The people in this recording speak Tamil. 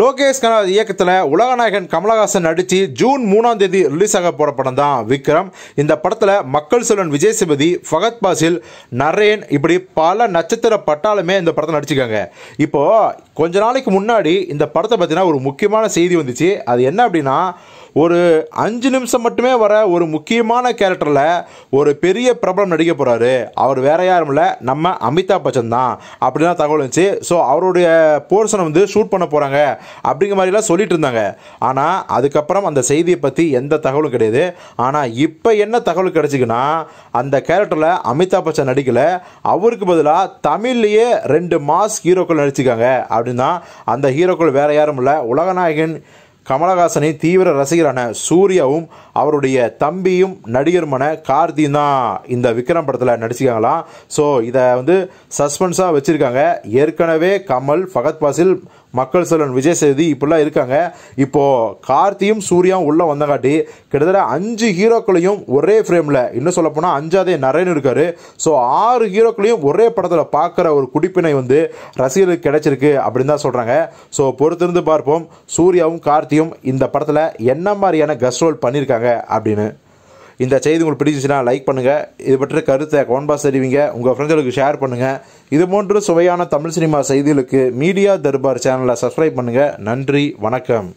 லோகேஷ் கனகராஜ் இயக்கத்தில் உலகநாயகன் கமலஹாசன் நடித்து ஜூன் மூணாம் தேதி ரிலீஸ் ஆக போகிற படம் தான் விக்ரம் இந்த படத்தில் மக்கள் செல்வன் விஜய் சேபதி ஃபகத் பாசில் நரேன் இப்படி பல நட்சத்திர பட்டாலுமே இந்த படத்தை நடிச்சுக்காங்க இப்போது கொஞ்ச நாளைக்கு முன்னாடி இந்த படத்தை பார்த்தீங்கன்னா ஒரு முக்கியமான செய்தி வந்துச்சு அது என்ன அப்படின்னா ஒரு அஞ்சு நிமிஷம் மட்டுமே வர ஒரு முக்கியமான கேரக்டரில் ஒரு பெரிய பிரபலம் நடிக்க போகிறாரு அவர் வேற யாரும் இல்லை நம்ம அமிதாப் பச்சன் தான் அப்படிலாம் தகவல் இருந்துச்சு ஸோ அவருடைய போர்ஷனை வந்து ஷூட் பண்ண போகிறாங்க அப்படிங்கிற மாதிரிலாம் சொல்லிட்டு இருந்தாங்க ஆனால் அதுக்கப்புறம் அந்த செய்தியை பற்றி எந்த தகவலும் கிடையாது ஆனால் இப்போ என்ன தகவல் கிடச்சிக்குன்னா அந்த கேரக்டரில் அமிதாப் பச்சன் நடிக்கலை அவருக்கு பதிலாக தமிழ்லேயே ரெண்டு மாஸ் ஹீரோக்கள் நடிச்சிருக்காங்க அப்படின்னா அந்த ஹீரோக்கள் வேறு யாரும் இல்லை உலகநாயகன் கமலஹாசனின் தீவிர ரசிகரான சூர்யாவும் அவருடைய தம்பியும் நடிகருமான மன தான் இந்த விக்ரம் படத்தில் நடிச்சிருக்காங்களாம் ஸோ இதை வந்து சஸ்பென்ஸாக வச்சுருக்காங்க ஏற்கனவே கமல் ஃபகத் பாசில் மக்கள் செல்வன் விஜய் சேதி இப்படிலாம் இருக்காங்க இப்போது கார்த்தியும் சூர்யாவும் உள்ளே வந்தங்காட்டி கிட்டத்தட்ட அஞ்சு ஹீரோக்களையும் ஒரே ஃப்ரேமில் இன்னும் சொல்லப்போனால் அஞ்சாதே நரேன் இருக்கார் ஸோ ஆறு ஹீரோக்களையும் ஒரே படத்தில் பார்க்குற ஒரு குடிப்பினை வந்து ரசிகர்களுக்கு கிடைச்சிருக்கு அப்படின்னு தான் சொல்கிறாங்க ஸோ பொறுத்திருந்து பார்ப்போம் சூர்யாவும் கார்த்தி பற்றியும் இந்த படத்தில் என்ன மாதிரியான கெஸ்ட் ரோல் பண்ணியிருக்காங்க அப்படின்னு இந்த செய்தி உங்களுக்கு பிடிச்சிச்சுன்னா லைக் பண்ணுங்கள் இது பற்றி கருத்தை கோன்பாஸ் தெரிவிங்க உங்கள் ஃப்ரெண்ட்ஸுக்கு ஷேர் பண்ணுங்கள் இது போன்று சுவையான தமிழ் சினிமா செய்திகளுக்கு மீடியா தர்பார் சேனலை சப்ஸ்கிரைப் பண்ணுங்கள் நன்றி வணக்கம்